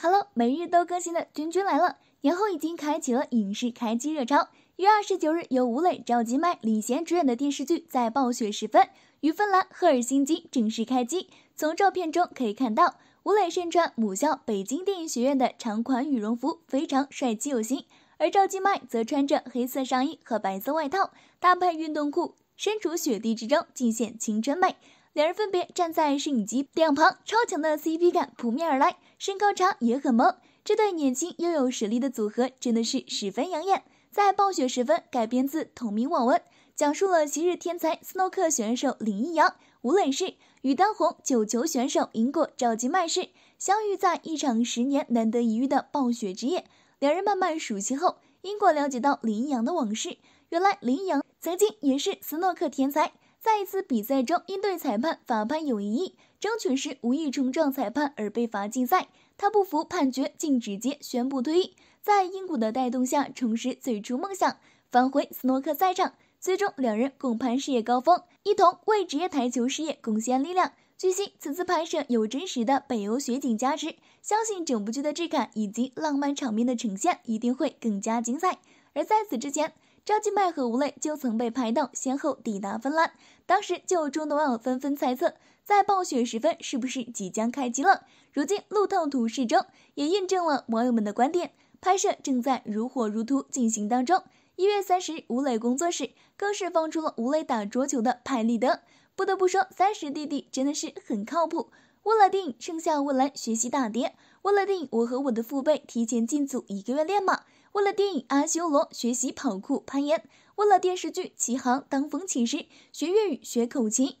Hello，每日都更新的君君来了。年后已经开启了影视开机热潮。一月二十九日，由吴磊、赵今麦领衔主演的电视剧在暴雪时分于芬兰赫尔辛基正式开机。从照片中可以看到，吴磊身穿母校北京电影学院的长款羽绒服，非常帅气有型；而赵今麦则穿着黑色上衣和白色外套，搭配运动裤，身处雪地之中，尽显青春美。两人分别站在摄影机两旁，超强的 CP 感扑面而来，身高差也很萌。这对年轻又有实力的组合真的是十分养眼。在《暴雪时分》改编自同名网文，讲述了昔日天才斯诺克选手林一阳，吴磊是与当红九球选手英国赵金麦时相遇在一场十年难得一遇的暴雪之夜，两人慢慢熟悉后，英国了解到林一阳的往事，原来林一阳曾经也是斯诺克天才。在一次比赛中，因对裁判罚判有异议，争取时无意冲撞裁判而被罚禁赛。他不服判决，竟直接宣布退役。在英国的带动下，重拾最初梦想，返回斯诺克赛场。最终，两人共攀事业高峰，一同为职业台球事业贡献力量。据悉，此次拍摄有真实的北欧雪景加持，相信整部剧的质感以及浪漫场面的呈现一定会更加精彩。而在此之前，赵今麦和吴磊就曾被拍到先后抵达芬兰，当时就众多网友纷纷猜测，在暴雪时分是不是即将开机了？如今路透图示中也印证了网友们的观点，拍摄正在如火如荼进行当中。一月三十，吴磊工作室更是放出了吴磊打桌球的拍立得。不得不说，三十弟弟真的是很靠谱。为了电影，盛夏未来》学习打碟；为了电影，我和我的父辈提前进组一个月练马。为了电影《阿修罗》学习跑酷攀岩，为了电视剧《起航》当风起时学粤语学口琴，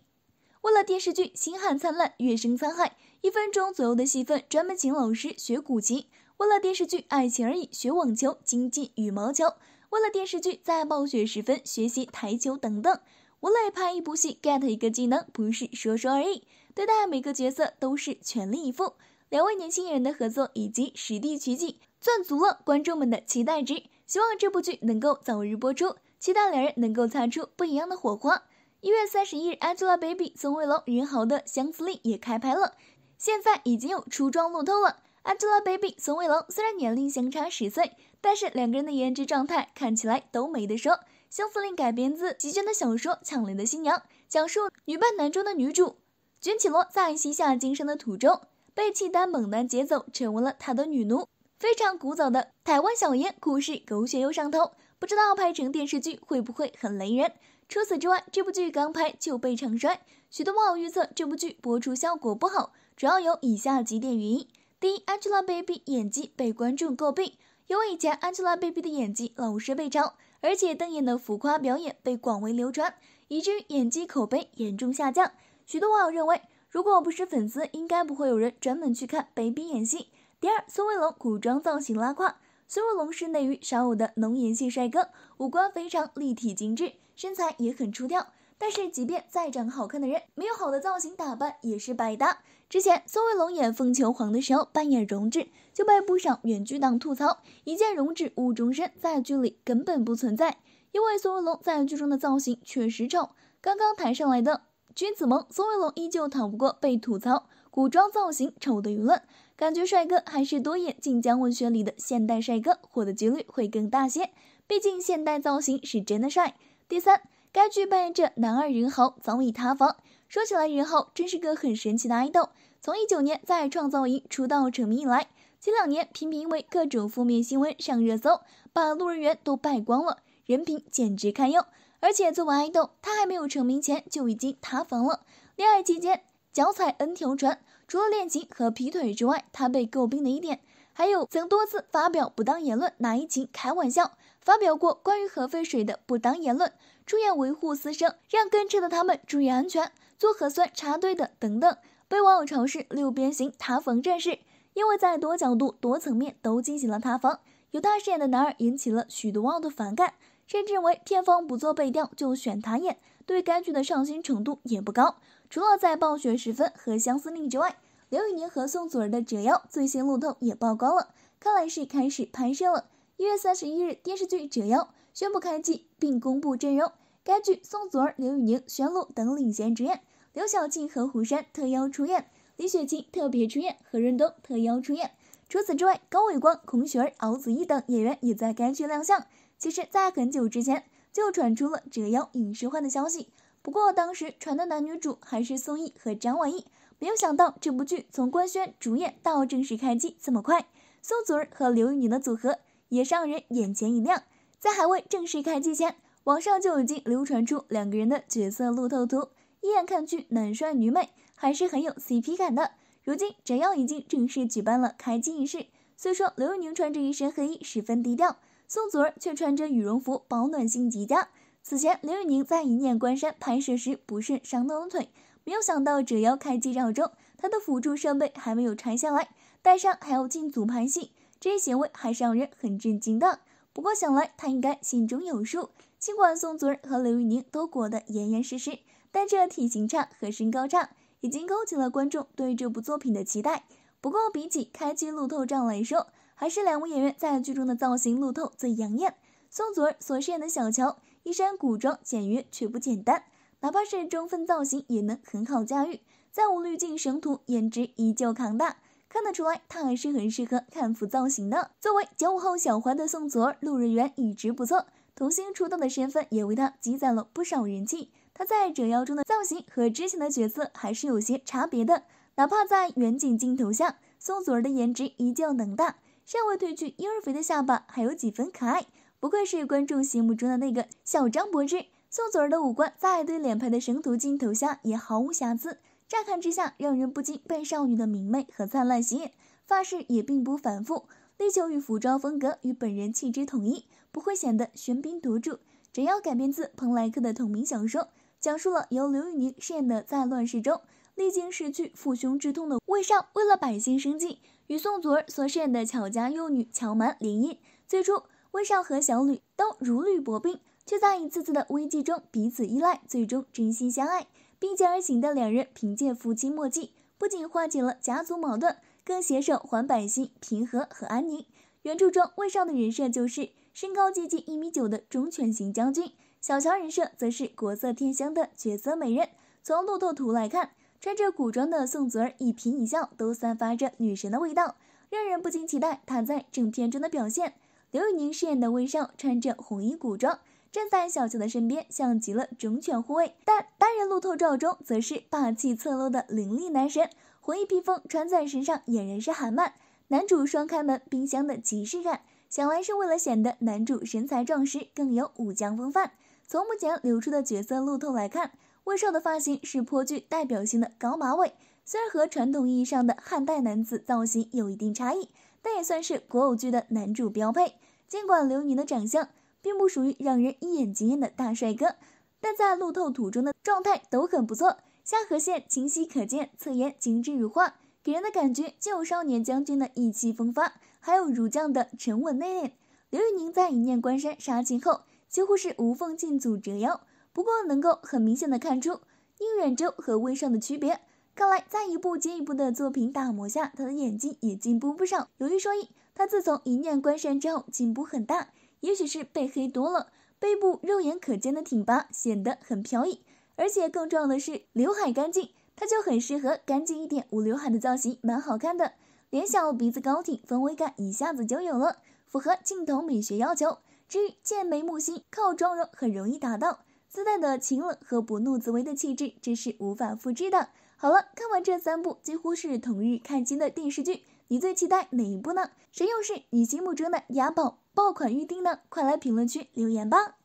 为了电视剧《星汉灿烂》月升沧海，一分钟左右的戏份专门请老师学古琴，为了电视剧《爱情而已》学网球精进羽毛球，为了电视剧《在暴雪时分》学习台球等等。无磊拍一部戏 get 一个技能，不是说说而已，对待每个角色都是全力以赴。两位年轻人的合作以及实地取景。赚足了观众们的期待值，希望这部剧能够早日播出。期待两人能够擦出不一样的火花。一月三十一日，Angelababy、宋威龙、任豪的《相思令》也开拍了，现在已经有出妆路透了。Angelababy、宋威龙虽然年龄相差十岁，但是两个人的颜值状态看起来都没得说。《相思令》改编自席绢的小说《抢来的新娘》，讲述女扮男装的女主卷绮罗在西夏经商的途中被契丹猛男劫走，成为了他的女奴。非常古早的台湾小烟故事，狗血又上头，不知道拍成电视剧会不会很雷人？除此之外，这部剧刚拍就被唱衰，许多网友预测这部剧播出效果不好，主要有以下几点原因：第一，Angelababy 演技被观众诟病，因为以前 Angelababy 的演技老是被嘲，而且瞪眼的浮夸表演被广为流传，以至于演技口碑严重下降。许多网友认为，如果不是粉丝，应该不会有人专门去看 baby 演戏。第二，孙卫龙古装造型拉胯。孙卫龙是内娱少有的浓颜系帅哥，五官非常立体精致，身材也很出挑。但是，即便再长好看的人，没有好的造型打扮也是百搭。之前孙卫龙演《凤求凰》的时候，扮演容志，就被不少原剧党吐槽“一见容止误终身”，在剧里根本不存在，因为孙卫龙在剧中的造型确实丑。刚刚抬上来的君子萌，孙卫龙依旧逃不过被吐槽。古装造型丑的舆论，感觉帅哥还是多演晋江文学里的现代帅哥，火的几率会更大些。毕竟现代造型是真的帅。第三，该剧扮演者男二任豪早已塌房。说起来，任豪真是个很神奇的爱豆。从一九年在创造营出道成名以来，近两年频频因为各种负面新闻上热搜，把路人缘都败光了，人品简直堪忧。而且作为爱豆，他还没有成名前就已经塌房了。恋爱期间脚踩 n 条船。除了恋情和劈腿之外，他被诟病的一点，还有曾多次发表不当言论，拿疫情开玩笑，发表过关于核废水的不当言论，出演维护私生，让跟车的他们注意安全，做核酸插队的等等，被网友嘲是六边形塌房战士，因为在多角度、多层面都进行了塌房。由他饰演的男二引起了许多网友的反感，甚至为片方不做背调就选他演，对该剧的上心程度也不高。除了在《暴雪时分》和《相思令》之外，刘宇宁和宋祖儿的《折腰》最新路透也曝光了，看来是开始拍摄了。一月三十一日，电视剧《折腰》宣布开机，并公布阵容。该剧宋祖儿、刘宇宁、宣璐等领衔主演，刘晓庆和胡生特邀出演，李雪琴特别出演，何润东特邀出演。除此之外，高伟光、孔雪儿、敖子逸等演员也在该剧亮相。其实，在很久之前就传出了《折腰》影视化的消息。不过当时传的男女主还是宋轶和张晚意，没有想到这部剧从官宣主演到正式开机这么快。宋祖儿和刘宇宁的组合也是让人眼前一亮。在还未正式开机前，网上就已经流传出两个人的角色路透图，一眼看去男帅女美，还是很有 CP 感的。如今，翟耀已经正式举办了开机仪式，虽说刘宇宁穿着一身黑衣，十分低调，宋祖儿却穿着羽绒服，保暖性极佳。此前，刘宇宁在《一念关山》拍摄时不慎伤到了腿，没有想到，折腰开机照中他的辅助设备还没有拆下来，带上还要进组拍戏，这一行为还是让人很震惊的。不过想来他应该心中有数。尽管宋祖儿和刘宇宁都裹得严严实实，但这体型差和身高差已经勾起了观众对这部作品的期待。不过比起开机路透照来说，还是两位演员在剧中的造型路透最养眼。宋祖儿所饰演的小乔。一身古装简约却不简单，哪怕是中分造型也能很好驾驭。再无滤镜神图，颜值依旧扛大。看得出来，她还是很适合看服造型的。作为九五后小花的宋祖儿，路人缘一直不错。童星出道的身份也为她积攒了不少人气。她在《折腰》中的造型和之前的角色还是有些差别的，哪怕在远景镜头下，宋祖儿的颜值依旧能大，尚未褪去婴儿肥的下巴，还有几分可爱。不愧是观众心目中的那个小张柏芝，宋祖儿的五官在对脸拍的神图镜头下也毫无瑕疵，乍看之下让人不禁被少女的明媚和灿烂吸引。发饰也并不繁复，力求与服装风格与本人气质统一，不会显得喧宾夺主。本要改编自蓬莱客的同名小说，讲述了由刘宇宁饰演的在乱世中历经失去父兄之痛的魏少，为了百姓生计，与宋祖儿所饰演的乔家幼女乔蛮联姻。最初。魏少和小吕都如履薄冰，却在一次次的危机中彼此依赖，最终真心相爱、并肩而行的两人凭借夫妻默契，不仅化解了家族矛盾，更携手还百姓平和和安宁。原著中，魏少的人设就是身高接近一米九的忠犬型将军，小乔人设则是国色天香的绝色美人。从路透图来看，穿着古装的宋祖儿一颦一笑都散发着女神的味道，让人不禁期待她在正片中的表现。刘宇宁饰演的魏少穿着红衣古装，站在小乔的身边，像极了忠犬护卫。但单人路透照中，则是霸气侧漏的凌厉男神，红衣披风穿在身上，俨然是韩漫男主。双开门冰箱的即视感，想来是为了显得男主身材壮实，更有武将风范。从目前流出的角色路透来看，魏少的发型是颇具代表性的高马尾，虽然和传统意义上的汉代男子造型有一定差异。但也算是国偶剧的男主标配。尽管刘宇宁的长相并不属于让人一眼惊艳的大帅哥，但在路透图中的状态都很不错，下颌线清晰可见，侧颜精致如画，给人的感觉既有少年将军的意气风发，还有儒将的沉稳内敛。刘宇宁在《一念关山》杀青后，几乎是无缝进组折腰。不过，能够很明显的看出宁远舟和魏商的区别。看来，在一部接一部的作品打磨下，他的演技也进步不少。有一说一，他自从一念关山之后进步很大。也许是被黑多了，背部肉眼可见的挺拔，显得很飘逸。而且更重要的是，刘海干净，他就很适合干净一点无刘海的造型，蛮好看的。脸小鼻子高挺，氛围感一下子就有了，符合镜头美学要求。至于剑眉目星，靠妆容很容易达到，自带的清冷和不怒自威的气质，这是无法复制的。好了，看完这三部几乎是同日看机的电视剧，你最期待哪一部呢？谁又是你心目中的押宝爆款预定呢？快来评论区留言吧！